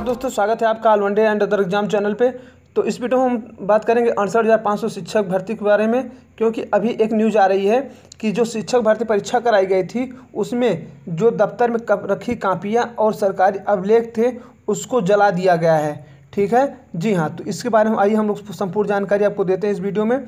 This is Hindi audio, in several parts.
नमस्कार दोस्तों स्वागत है आपका all day and other exam channel पे तो इस वीडियो में हम बात करेंगे अड़सठ हज़ार पाँच सौ शिक्षक भर्ती के बारे में क्योंकि अभी एक न्यूज़ आ रही है कि जो शिक्षक भर्ती परीक्षा कराई गई थी उसमें जो दफ्तर में कप रखी कापियाँ और सरकारी अभिलेख थे उसको जला दिया गया है ठीक है जी हाँ तो इसके बारे में आइए हम लोग संपूर्ण जानकारी आपको देते हैं इस वीडियो में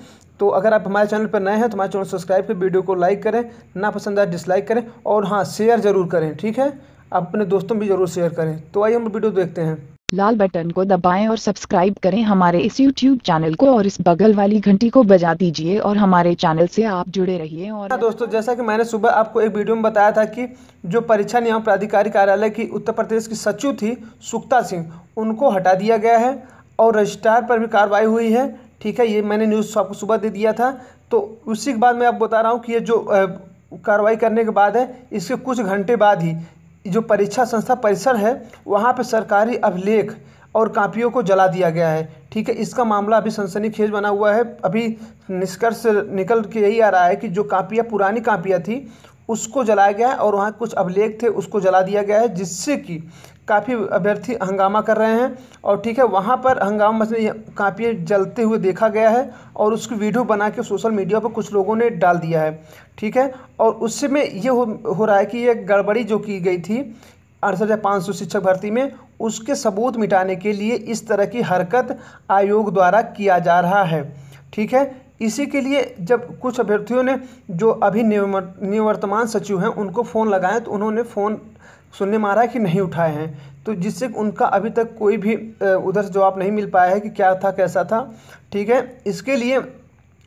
तो अगर आप हमारे चैनल पर नए हैं तो हमारे चैनल सब्सक्राइब करें वीडियो को लाइक करें ना पसंद आए डिसलाइक करें और हाँ शेयर ज़रूर करें ठीक है अपने दोस्तों भी जरूर शेयर करें तो आइए हम वीडियो देखते हैं लाल बटन को दबाएं और सब्सक्राइब करें हमारे इस यूट्यूब चैनल को और इस बगल वाली घंटी को बजा दीजिए और हमारे चैनल से आप जुड़े रहिए और हाँ दोस्तों जैसा कि मैंने सुबह आपको एक वीडियो में बताया था कि जो परीक्षा नियम प्राधिकारी कार्यालय की उत्तर प्रदेश की सचिव थी सुक्ता सिंह उनको हटा दिया गया है और रजिस्ट्रार पर भी कार्रवाई हुई है ठीक है ये मैंने न्यूज़ आपको सुबह दे दिया था तो उसी के बाद मैं आप बता रहा हूँ कि ये जो कार्रवाई करने के बाद है इसके कुछ घंटे बाद ही जो परीक्षा संस्था परिसर है वहाँ पर सरकारी अभिलेख और कापियों को जला दिया गया है ठीक है इसका मामला अभी सनसनीखेज बना हुआ है अभी निष्कर्ष निकल के यही आ रहा है कि जो कापियाँ पुरानी कापियाँ थी उसको जलाया गया है और वहाँ कुछ अभिलेख थे उसको जला दिया गया है जिससे कि काफ़ी अभ्यर्थी हंगामा कर रहे हैं और ठीक है वहाँ पर हंगामा मचने काफ़ी जलते हुए देखा गया है और उसकी वीडियो बना के सोशल मीडिया पर कुछ लोगों ने डाल दिया है ठीक है और उससे में ये हो, हो रहा है कि ये गड़बड़ी जो की गई थी अड़सठ या पाँच सौ शिक्षक भर्ती में उसके सबूत मिटाने के लिए इस तरह की हरकत आयोग द्वारा किया जा रहा है ठीक है इसी के लिए जब कुछ अभ्यर्थियों ने जो अभी निवर्तमान सचिव हैं उनको फ़ोन लगाए तो उन्होंने फ़ोन सुनने मारा है कि नहीं उठाए हैं तो जिससे उनका अभी तक कोई भी उधर से जवाब नहीं मिल पाया है कि क्या था कैसा था ठीक है इसके लिए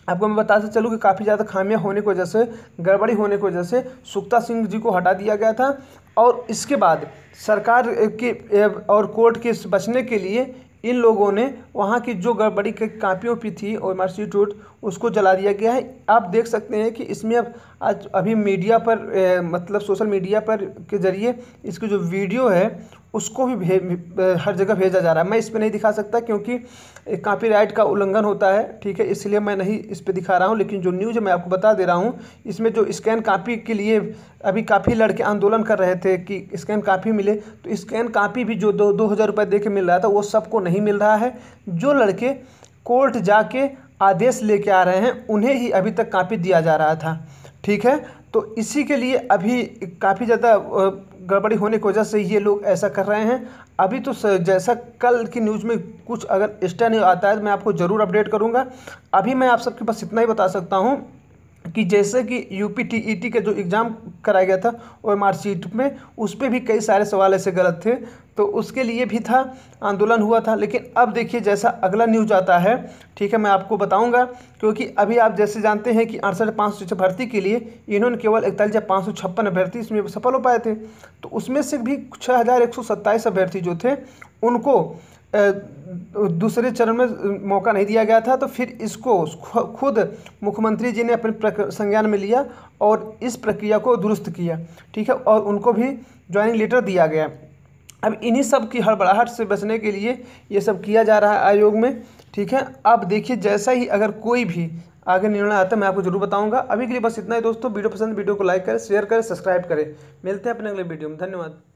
आपको मैं बताते चलूँ कि काफ़ी ज़्यादा खामियां होने की वजह से गड़बड़ी होने की वजह से सुक्ता सिंह जी को हटा दिया गया था और इसके बाद सरकार के और कोर्ट के बचने के लिए इन लोगों ने वहाँ की जो गड़बड़ी की कापियों पर थी ओम इंस्टीट्यूट उसको जला दिया गया है आप देख सकते हैं कि इसमें अब आज अभी मीडिया पर ए, मतलब सोशल मीडिया पर के ज़रिए इसकी जो वीडियो है उसको भी भे, हर जगह भेजा जा रहा है मैं इस पर नहीं दिखा सकता क्योंकि राइट का उल्लंघन होता है ठीक है इसलिए मैं नहीं इस पर दिखा रहा हूँ लेकिन जो न्यूज मैं आपको बता दे रहा हूँ इसमें जो स्कैन कापी के लिए अभी काफ़ी लड़के आंदोलन कर रहे थे कि स्कैन कापी मिले तो स्कैन कापी भी जो दो दो हज़ार रुपये दे के मिल रहा था वो सबको नहीं नहीं मिल रहा है जो लड़के कोर्ट जाके आदेश लेके आ रहे हैं उन्हें ही अभी तक कापी दिया जा रहा था ठीक है तो इसी के लिए अभी काफ़ी ज़्यादा गड़बड़ी होने की वजह से ये लोग ऐसा कर रहे हैं अभी तो जैसा कल की न्यूज़ में कुछ अगर एक्स्ट्रा न्यूज आता है तो मैं आपको ज़रूर अपडेट करूँगा अभी मैं आप सबके पास इतना ही बता सकता हूँ कि जैसे कि U P T E T के जो एग्ज़ाम कराया गया था ओ शीट में उस पर भी कई सारे सवाल ऐसे गलत थे तो उसके लिए भी था आंदोलन हुआ था लेकिन अब देखिए जैसा अगला न्यूज आता है ठीक है मैं आपको बताऊंगा क्योंकि अभी आप जैसे जानते हैं कि अड़सठ पाँच सौ भर्ती के लिए इन्होंने केवल इकतालीस हज़ार पाँच सौ छप्पन अभ्यर्थी इसमें सफल हो पाए थे तो उसमें से भी छः हज़ार एक सौ सत्ताईस अभ्यर्थी जो थे उनको दूसरे चरण में मौका नहीं दिया गया था तो फिर इसको खुद मुख्यमंत्री जी ने अपने संज्ञान में लिया और इस प्रक्रिया को दुरुस्त किया ठीक है और उनको भी ज्वाइनिंग लेटर दिया गया अब इन्हीं सब की हड़बड़ाहट से बचने के लिए ये सब किया जा रहा है आयोग में ठीक है अब देखिए जैसा ही अगर कोई भी आगे निर्णय आता है मैं आपको जरूर बताऊंगा अभी के लिए बस इतना ही दोस्तों वीडियो पसंद वीडियो को लाइक करें शेयर करें सब्सक्राइब करें मिलते हैं अपने अगले वीडियो में धन्यवाद